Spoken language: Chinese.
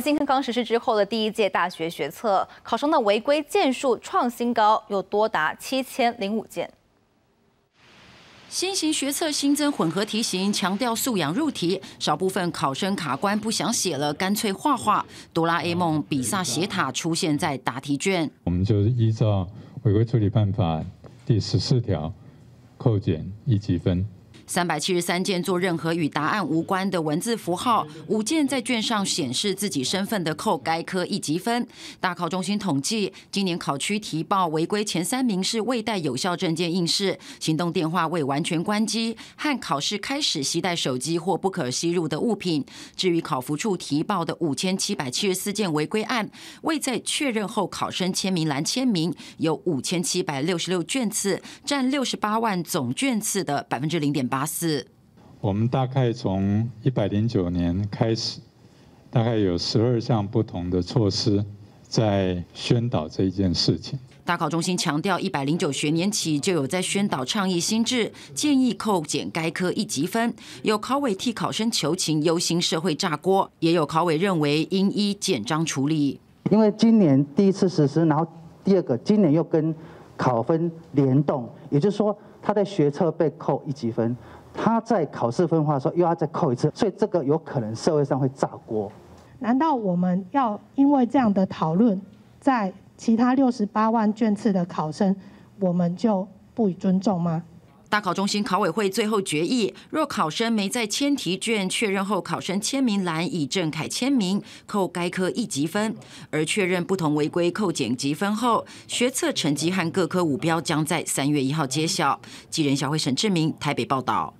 新课纲实施之后的第一届大学学测，考生的违规件数创新高，有多达七千零五件。新型学测新增混合题型，强调素养入题，少部分考生卡关不想写了，干脆画画。哆啦 A 梦、比萨斜塔出现在答题卷。我们就依照违规处理办法第十四条，扣减一积分。三百七十三件做任何与答案无关的文字符号，五件在卷上显示自己身份的，扣该科一积分。大考中心统计，今年考区提报违规前三名是未带有效证件应试，行动电话未完全关机，和考试开始携带手机或不可吸入的物品。至于考服处提报的五千七百七十四件违规案，未在确认后考生签名栏签名，有五千七百六十六卷次，占六十八万总卷次的百分之零点八。四。我们大概从一百零九年开始，大概有十二项不同的措施在宣导这一件事情。大考中心强调，一百零九学年起就有在宣导倡议新制，建议扣减该科一级分。有考委替考生求情，忧心社会炸锅；也有考委认为应依简章处理。因为今年第一次实施，然后第二个今年又跟考分联动，也就是说。他在学测被扣一级分，他在考试分化的说又要再扣一次，所以这个有可能社会上会炸锅。难道我们要因为这样的讨论，在其他六十八万卷次的考生，我们就不予尊重吗？大考中心考委会最后决议，若考生没在签题卷确认后考生签名栏以正楷签名，扣该科一积分。而确认不同违规扣减积分后，学测成绩和各科五标将在三月一号揭晓。记者小会沈志明台北报道。